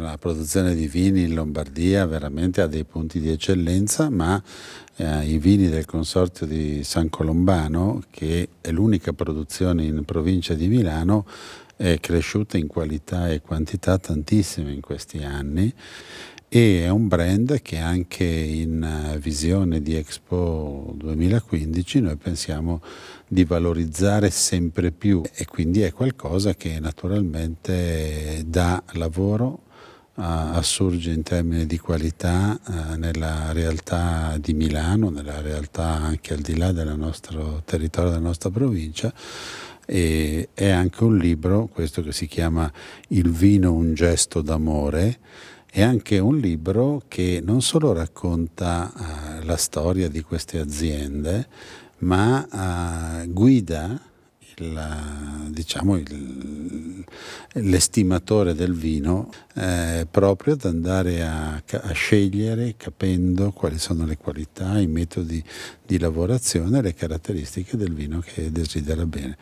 la produzione di vini in Lombardia veramente ha dei punti di eccellenza, ma eh, i vini del consorzio di San Colombano, che è l'unica produzione in provincia di Milano, è cresciuta in qualità e quantità tantissimo in questi anni e è un brand che anche in eh, visione di Expo 2015 noi pensiamo di valorizzare sempre più e quindi è qualcosa che naturalmente dà lavoro assurge in termini di qualità eh, nella realtà di Milano, nella realtà anche al di là del nostro territorio, della nostra provincia e è anche un libro, questo che si chiama Il vino un gesto d'amore, è anche un libro che non solo racconta uh, la storia di queste aziende, ma uh, guida il, diciamo, il, l'estimatore del vino, eh, proprio ad andare a, a, scegliere capendo quali sono le qualità, i metodi di lavorazione le caratteristiche del vino che desidera bene.